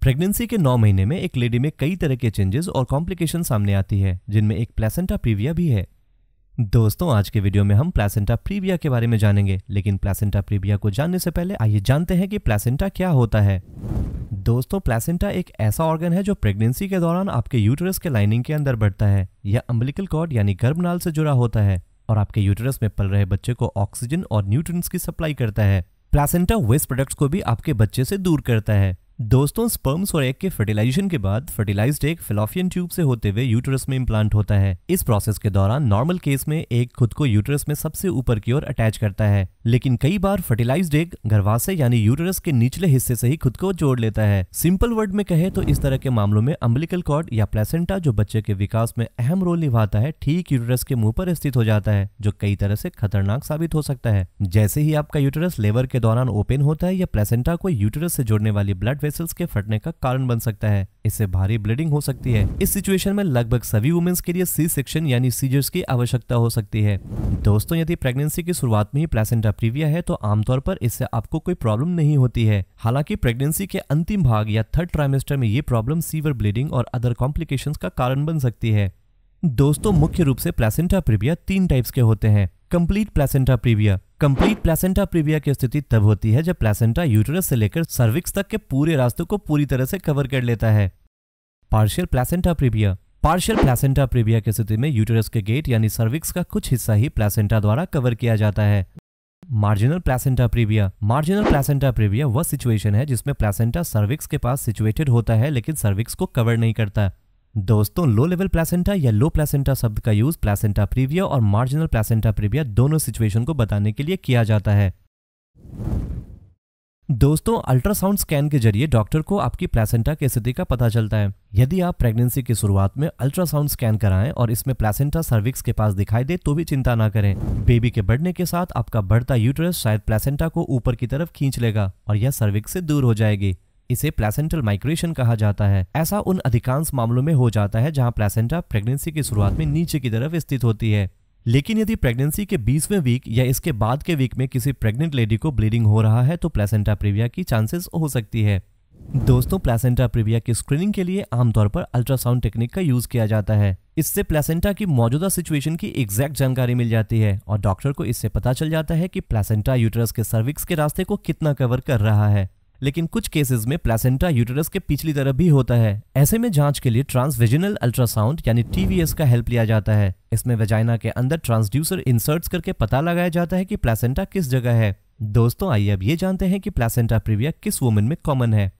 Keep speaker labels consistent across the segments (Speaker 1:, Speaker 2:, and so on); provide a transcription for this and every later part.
Speaker 1: pregnancy के नौ महीने में एक लेडी में कई तरह के चेंजेस और कॉम्प्लिकेशन सामने आती है जिनमें एक प्लेसेंटा प्रीविया भी है दोस्तों आज के वीडियो में हम प्लेसेंटा प्रीविया के बारे में जानेंगे लेकिन प्लेसेंटा प्रीविया को जानने से पहले आइए जानते हैं कि प्लेसेंटा क्या होता है दोस्तों प्लेसेंटा एक ऐसा ऑर्गन है जो प्रेगनेंसी के दौरान आपके यूटरस के लाइनिंग के अंदर बढ़ता है यह अम्बलिकल कॉर्ड यानी गर्भनाल से जुड़ा होता है और आपके यूटरस में पल रहे बच्चे को ऑक्सीजन और न्यूट्रंस की सप्लाई करता है प्लासेंटा वेस्ट प्रोडक्ट्स को भी आपके बच्चे से दूर करता है दोस्तों स्पर्म्स और एग के फर्टिलाइजेशन के बाद फर्टिलाइज्ड एग फिलोफियन ट्यूब से होते हुए यूटरस में इम्प्लांट होता है इस प्रोसेस के दौरान नॉर्मल केस में एक खुद को यूटरस में सबसे ऊपर की ओर अटैच करता है लेकिन कई बार फर्टिलाइज्ड एग गर्भाशय यानी यूटरस के निचले हिस्से से ही खुद को जोड़ लेता है सिंपल वर्ड में कहे तो इस तरह के मामलों में अम्बिलिकल कॉर्ड या प्लेसेंटा जो बच्चे के विकास में अहम रोल निभाता है ठीक यूटरस के मुंह पर स्थित हो जाता है जो कई तरह से खतरनाक साबित हो सकता है जैसे ही आपका यूटरस लेबर के दौरान ओपन होता है या प्लेसेंटा को यूटरस से जोड़ने वाली ब्लड वेसल्स के फटने का कारण बन सकता है इससे भारी ब्लीडिंग हो सकती है इस सिचुएशन में लगभग सभी वुमेन्स के लिए सी सेक्शन यानी सीजर्स की आवश्यकता हो सकती है दोस्तों यदि प्रेगनेंसी की शुरुआत में ही प्लेसेंटा प्रीविया है तो आमतौर पर इससे आपको कोई प्रॉब्लम नहीं होती है हालांकि प्रेगनेंसी के अंतिम भाग या थर्ड ट्राइमेस्टर में ये प्रॉब्लम सीवर ब्लीडिंग और अदर कॉम्प्लिकेशन का कारण बन सकती है दोस्तों मुख्य रूप से प्लेसेंटा प्रीविया तीन टाइप्स के होते हैं complete placenta previa complete placenta previa की स्थिति तब होती है जब प्लेसेंटा यूटरस से लेकर सर्विक्स तक के पूरे रास्तों को पूरी तरह से कवर कर लेता है partial placenta previa partial placenta previa की स्थिति में यूटरस के गेट यानी सर्विक्स का कुछ हिस्सा ही प्लेसेंटा द्वारा कवर किया जाता है marginal placenta previa marginal placenta previa वह सिचुएशन है जिसमें प्लेसेंटा सर्विक्स के पास सिचुएटेड होता है लेकिन सर्विक्स को कवर नहीं करता दोस्तों लो लेवल प्लेसेंटा या लो प्लेसेंटा शब्द का यूज प्लेसेंटा प्रीविया और मार्जिनल प्लेसेंटा प्रीविया दोनों सिचुएशन को बताने के लिए किया जाता है दोस्तों अल्ट्रासाउंड स्कैन के जरिए डॉक्टर को आपकी प्लेसेंटा की स्थिति का पता चलता है यदि आप प्रेगनेंसी की शुरुआत में अल्ट्रासाउंड स्कैन कराएं और इसमें प्लेसेंटा सर्विक्स के पास दिखाई दे तो भी चिंता ना करें बेबी के बढ़ने के साथ आपका बढ़ता यूटरस शायद प्लेसेंटा को ऊपर की तरफ खींच लेगा और यह सर्विक्स से दूर हो जाएगी इसे प्लेसेंटल माइग्रेशन कहा जाता है ऐसा उन अधिकांश मामलों में हो जाता है जहाँ प्लेसेंटा प्रेगनेंसी की शुरुआत में नीचे की तरफ स्थित होती है लेकिन यदि प्रेगनेंसी के 20वें वीक या इसके बाद के वीक में किसी प्रेग्नेंट लेडी को ब्लीडिंग हो रहा है तो प्लेसेंटा प्रिविया की चांसेस हो सकती है दोस्तों प्लेसेंटा प्रिविया की स्क्रीनिंग के लिए आमतौर पर अल्ट्रासाउंड टेक्निक का यूज किया जाता है इससे प्लेसेंटा की मौजूदा सिचुएशन की एग्जैक्ट जानकारी मिल जाती है और डॉक्टर को इससे पता चल जाता है कि प्लेसेंटा यूटरस के सर्विक्स के रास्ते को कितना कवर कर रहा है लेकिन कुछ केसेस में प्लेसेंटा यूटरस के पिछली तरफ भी होता है ऐसे में जांच के लिए ट्रांसविजनल अल्ट्रासाउंड यानी टीवीएस का हेल्प लिया जाता है इसमें वेजाइना के अंदर ट्रांसड्यूसर इंसर्ट्स करके पता लगाया जाता है कि प्लेसेंटा किस जगह है दोस्तों आइए अब ये जानते हैं कि प्लेसेंटा प्रीविया किस वुमेन में कॉमन है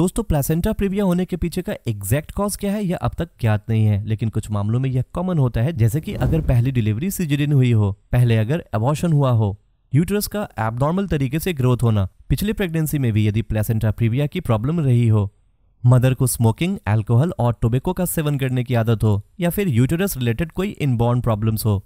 Speaker 1: दोस्तों प्लेसेंटा प्रीविया होने के पीछे का एग्जैक्ट कॉज क्या है यह अब तक ज्ञात नहीं है लेकिन कुछ मामलों में यह कॉमन होता है जैसे कि अगर पहली डिलीवरी सीजरीन हुई हो पहले अगर एबॉर्शन हुआ हो यूटरस का एबनॉर्मल तरीके से ग्रोथ होना पिछली प्रेगनेंसी में भी यदि प्लेसेंटा प्रीविया की प्रॉब्लम रही हो मदर को स्मोकिंग अल्कोहल और टोबेको का सेवन करने की आदत हो या फिर यूटरस रिलेटेड कोई इनबॉर्न प्रॉब्लम्स हो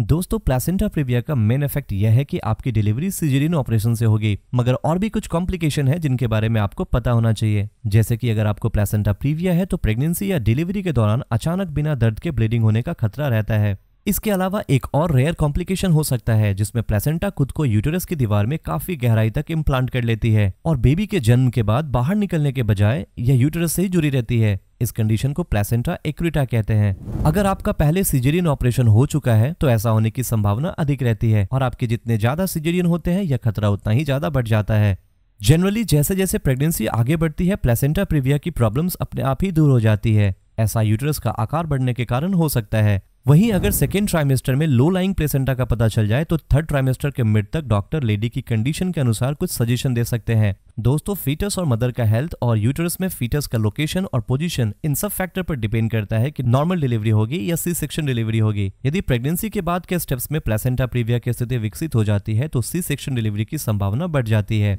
Speaker 1: दोस्तों प्लेसेंटा प्रीविया का मेन इफेक्ट यह है कि आपकी डिलीवरी सीजरिन ऑपरेशन से होगी मगर और भी कुछ कॉम्प्लिकेशन है जिनके बारे में आपको पता होना चाहिए जैसे कि अगर आपको प्लेसेंटा प्रीविया है तो प्रेगनेंसी या डिलीवरी के दौरान अचानक बिना दर्द के ब्लीडिंग होने का खतरा रहता है इसके अलावा एक और रेयर कॉम्प्लिकेशन हो सकता है जिसमें प्लेसेंटा खुद को यूटेरस की दीवार में काफी गहराई तक इम्प्लांट कर लेती है और बेबी के जन्म के बाद बाहर निकलने के बजाय यह यूटेरस से जुड़ी रहती है इस कंडीशन को प्लेसेंटा एक्रिटा कहते हैं अगर आपका पहले सिजेरियन ऑपरेशन हो चुका है तो ऐसा होने की संभावना अधिक रहती है और आपके जितने ज्यादा सिजेरियन होते हैं यह खतरा उतना ही ज्यादा बढ़ जाता है जनरली जैसे जैसे प्रेगनेंसी आगे बढ़ती है प्लेसेंटा प्रिविया की प्रॉब्लम्स अपने आप ही दूर हो जाती है ऐसा यूटरस का आकार बढ़ने के कारण हो सकता है वहीं अगर सेकेंड ट्राइमेस्टर में लो लाइंग प्लेसेंटा का पता चल जाए तो थर्ड ट्राइमेस्टर के मिड तक डॉक्टर लेडी की कंडीशन के अनुसार कुछ सजेशन दे सकते हैं दोस्तों फीटस और मदर का हेल्थ और यूटरस में फीटस का लोकेशन और पोजीशन इन सब फैक्टर पर डिपेंड करता है कि नॉर्मल डिलीवरी होगी या सी सेक्शन डिलीवरी होगी यदि प्रेगनेंसी के बाद के स्टेप्स में प्लेसेंटा प्रीविया की स्थिति विकसित हो जाती है तो सी सेक्शन डिलीवरी की संभावना बढ़ जाती है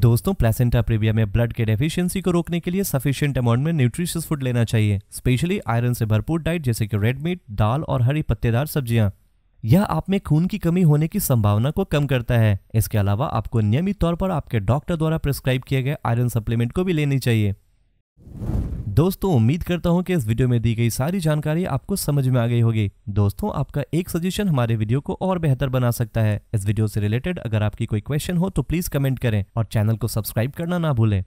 Speaker 1: दोस्तों प्लेसेंटा प्रीविया में ब्लड के डेफिशियंसी को रोकने के लिए सफिशियंट अमाउंट में न्यूट्रिशियस फूड लेना चाहिए स्पेशली आयरन से भरपूर डाइट जैसे की रेड मीट दाल और हरी पत्तेदार सब्जियां यह आप में खून की कमी होने की संभावना को कम करता है इसके अलावा आपको नियमित तौर पर आपके डॉक्टर द्वारा प्रिस्क्राइब किए गए आयरन सप्लीमेंट को भी लेनी चाहिए दोस्तों उम्मीद करता हूं कि इस वीडियो में दी गई सारी जानकारी आपको समझ में आ गई होगी दोस्तों आपका एक सजेशन हमारे वीडियो को और बेहतर बना सकता है इस वीडियो से रिलेटेड अगर आपकी कोई क्वेश्चन हो तो प्लीज कमेंट करें और चैनल को सब्सक्राइब करना ना भूलें